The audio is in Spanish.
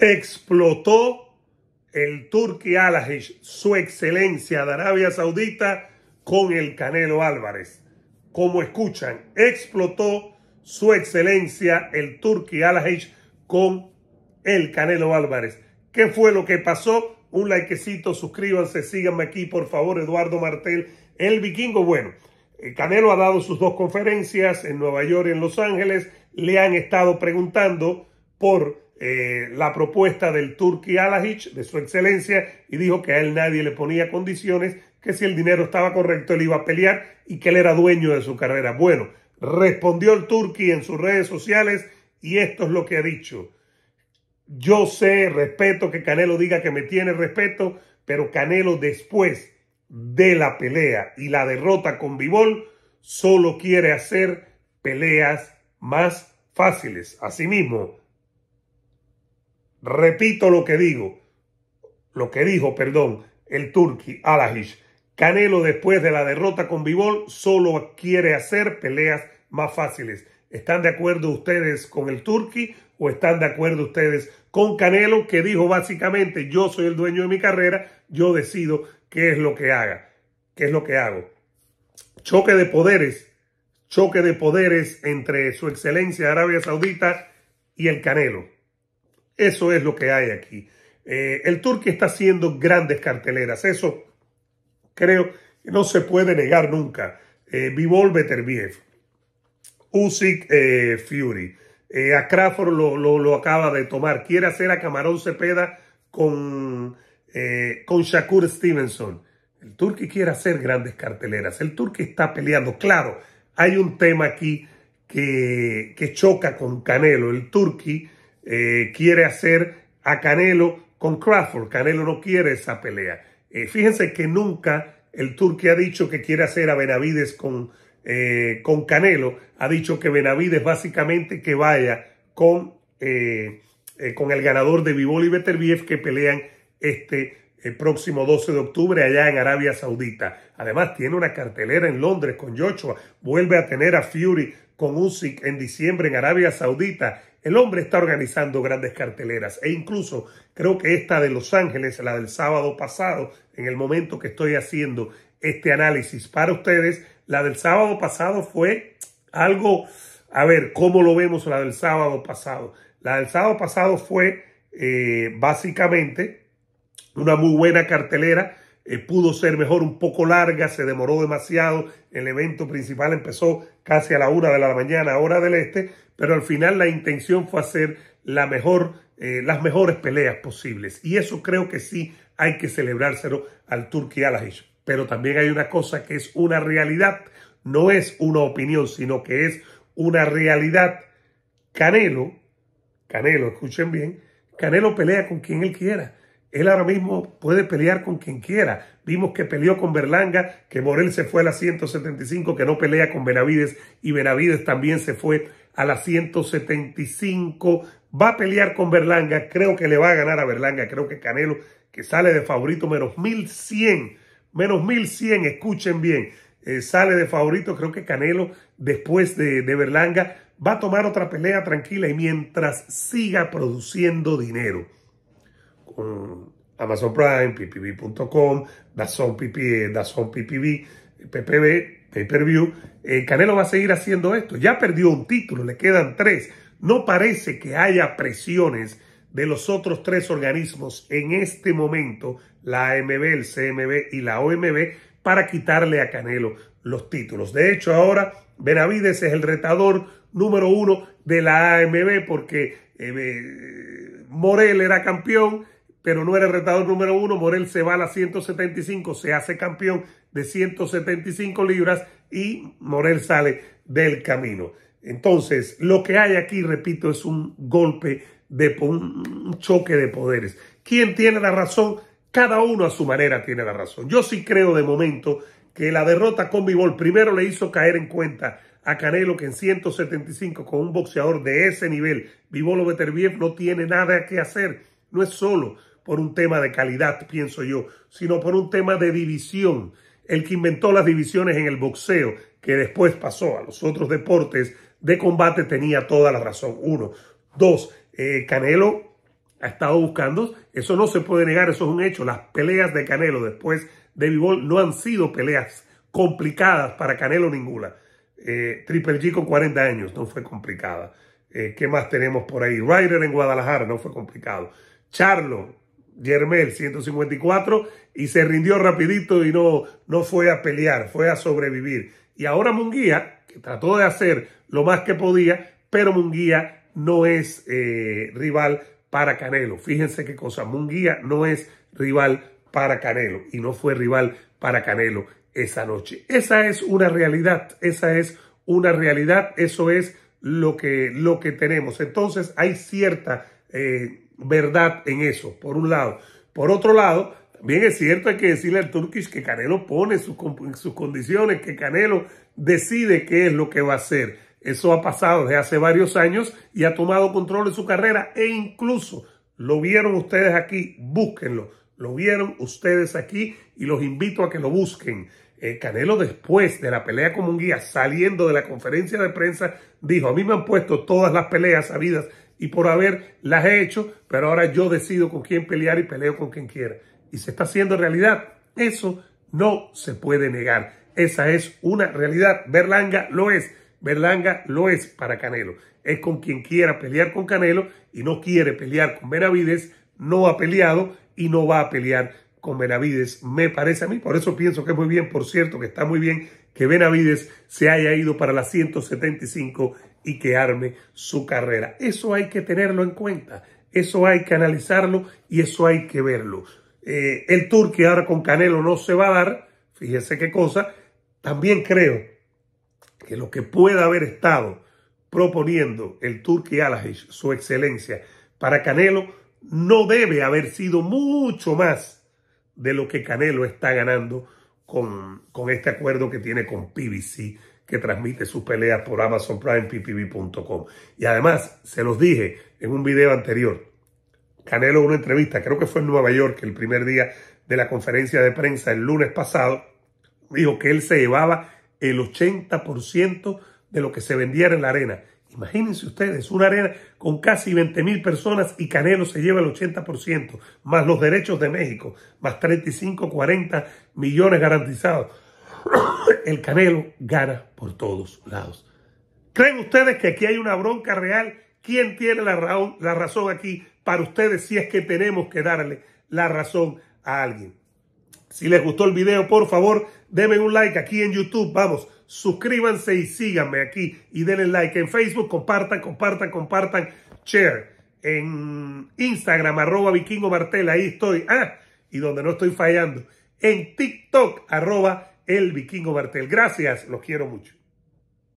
explotó el Turki Alajish, su excelencia de Arabia Saudita, con el Canelo Álvarez. Como escuchan, explotó su excelencia el Turki Alajich con el Canelo Álvarez. ¿Qué fue lo que pasó? Un likecito, suscríbanse, síganme aquí, por favor, Eduardo Martel, el vikingo. Bueno, Canelo ha dado sus dos conferencias en Nueva York y en Los Ángeles. Le han estado preguntando por eh, la propuesta del Turki Alajic, de su excelencia, y dijo que a él nadie le ponía condiciones, que si el dinero estaba correcto él iba a pelear y que él era dueño de su carrera. Bueno, respondió el Turki en sus redes sociales y esto es lo que ha dicho. Yo sé, respeto que Canelo diga que me tiene respeto, pero Canelo después de la pelea y la derrota con Bivol solo quiere hacer peleas más fáciles. Asimismo, Repito lo que digo, lo que dijo, perdón, el turqui, Alajish. Canelo después de la derrota con Bibol solo quiere hacer peleas más fáciles. ¿Están de acuerdo ustedes con el turqui o están de acuerdo ustedes con Canelo que dijo básicamente yo soy el dueño de mi carrera, yo decido qué es lo que haga, qué es lo que hago? Choque de poderes, choque de poderes entre su excelencia Arabia Saudita y el Canelo. Eso es lo que hay aquí. Eh, el Turque está haciendo grandes carteleras. Eso creo que no se puede negar nunca. Eh, Bivol Beterbiev, Usyk eh, Fury. Eh, a Crawford lo, lo, acaba de tomar. Quiere hacer a Camarón Cepeda con, con Shakur Stevenson. El Turki quiere hacer grandes carteleras. El Turque está peleando. Claro, hay un tema aquí que, que choca con Canelo. El Turki... Eh, quiere hacer a Canelo con Crawford. Canelo no quiere esa pelea. Eh, fíjense que nunca el turque ha dicho que quiere hacer a Benavides eh, con, Canelo. Ha dicho que Benavides básicamente que vaya con, el ganador de Vivol y Beterbiev que pelean este el próximo 12 de octubre allá en Arabia Saudita. Además tiene una cartelera en Londres con Joshua. Vuelve a tener a Fury con Usyk en diciembre en Arabia Saudita el hombre está organizando grandes carteleras e incluso creo que esta de Los Ángeles, la del sábado pasado, en el momento que estoy haciendo este análisis para ustedes, la del sábado pasado fue algo, a ver, ¿cómo lo vemos la del sábado pasado? La del sábado pasado fue eh, básicamente una muy buena cartelera eh, pudo ser mejor, un poco larga, se demoró demasiado, el evento principal empezó casi a la una de la mañana, hora del este, pero al final la intención fue hacer la mejor, eh, las mejores peleas posibles. Y eso creo que sí hay que celebrárselo al Turkey Alajich. Pero también hay una cosa que es una realidad, no es una opinión, sino que es una realidad. Canelo, Canelo, escuchen bien, Canelo pelea con quien él quiera. Él ahora mismo puede pelear con quien quiera. Vimos que peleó con Berlanga, que Morel se fue a la 175, que no pelea con Benavides y Benavides también se fue a la 175. Va a pelear con Berlanga, creo que le va a ganar a Berlanga, creo que Canelo, que sale de favorito menos 1100, menos 1100, escuchen bien, eh, sale de favorito, creo que Canelo después de Berlanga va a tomar otra pelea tranquila y mientras siga produciendo dinero Amazon Prime, ppv.com, Dazón PPV, PPV, PPV, Pay Per View. Eh, Canelo va a seguir haciendo esto. Ya perdió un título, le quedan tres. No parece que haya presiones de los otros tres organismos en este momento, la AMB, el CMB y la OMB, para quitarle a Canelo los títulos. De hecho, ahora Benavides es el retador número uno de la AMB porque eh, eh, Morel era campeón, pero no era el retador número uno. Morel se va a las 175, se hace campeón de 175 libras y Morel sale del camino. Entonces, lo que hay aquí, repito, es un golpe de un choque de poderes. ¿Quién tiene la razón? Cada uno a su manera tiene la razón. Yo sí creo de momento que la derrota con Bivol primero le hizo caer en cuenta a Canelo que en 175 con un boxeador de ese nivel, Bivol Beterbiev no tiene nada que hacer. No es solo, por un tema de calidad, pienso yo, sino por un tema de división. El que inventó las divisiones en el boxeo, que después pasó a los otros deportes de combate, tenía toda la razón. Uno. Dos, eh, Canelo ha estado buscando, eso no se puede negar, eso es un hecho. Las peleas de Canelo después de Bivol no han sido peleas complicadas para Canelo ninguna. Eh, Triple G con 40 años no fue complicada. Eh, ¿Qué más tenemos por ahí? Ryder en Guadalajara no fue complicado. Charlo Yermel 154 y se rindió rapidito y no, no fue a pelear, fue a sobrevivir. Y ahora Munguía, que trató de hacer lo más que podía, pero Munguía no es eh, rival para Canelo. Fíjense qué cosa, Munguía no es rival para Canelo y no fue rival para Canelo esa noche. Esa es una realidad, esa es una realidad, eso es lo que, lo que tenemos. Entonces hay cierta... Eh, verdad en eso, por un lado. Por otro lado, también es cierto, hay que decirle al Turkish que Canelo pone sus, condiciones, que Canelo decide qué es lo que va a hacer. Eso ha pasado desde hace varios años y ha tomado control de su carrera e incluso lo vieron ustedes aquí, búsquenlo. Lo vieron ustedes aquí y los invito a que lo busquen. Eh, Canelo después de la pelea como un guía saliendo de la conferencia de prensa, dijo, a mí me han puesto todas las peleas sabidas y por haber las he hecho, pero ahora yo decido con quién pelear y peleo con quien quiera. Y se está haciendo realidad. Eso no se puede negar. Esa es una realidad. Berlanga lo es. Berlanga lo es para Canelo. Es con quien quiera pelear con Canelo y no quiere pelear con Benavides. No ha peleado y no va a pelear con Benavides, me parece a mí. Por eso pienso que es muy bien, por cierto, que está muy bien que Benavides se haya ido para las 175 y que arme su carrera. Eso hay que tenerlo en cuenta, eso hay que analizarlo y eso hay que verlo. Eh, el tour que ahora con Canelo no se va a dar, fíjese qué cosa, también creo que lo que pueda haber estado proponiendo el Turki Alajish, su excelencia, para Canelo, no debe haber sido mucho más de lo que Canelo está ganando con, con este acuerdo que tiene con PBC que transmite sus peleas por Amazon Prime ppb.com. Y además, se los dije en un video anterior, Canelo en una entrevista, creo que fue en Nueva York, el primer día de la conferencia de prensa el lunes pasado, dijo que él se llevaba el 80% de lo que se vendiera en la arena. Imagínense ustedes, una arena con casi 20 mil personas y Canelo se lleva el 80%, más los derechos de México, más 35, 40 millones garantizados el Canelo gana por todos lados. ¿Creen ustedes que aquí hay una bronca real? ¿Quién tiene la, razón aquí para ustedes si es que tenemos que darle la razón a alguien? Si les gustó el video, por favor, denme un like aquí en YouTube. Vamos, suscríbanse y síganme aquí y denle like en Facebook. Compartan, compartan, compartan. Share en Instagram, arroba vikingo martel. Ahí estoy. Ah, y donde no estoy fallando. En TikTok, arroba el vikingo Bertel. Gracias, los quiero mucho.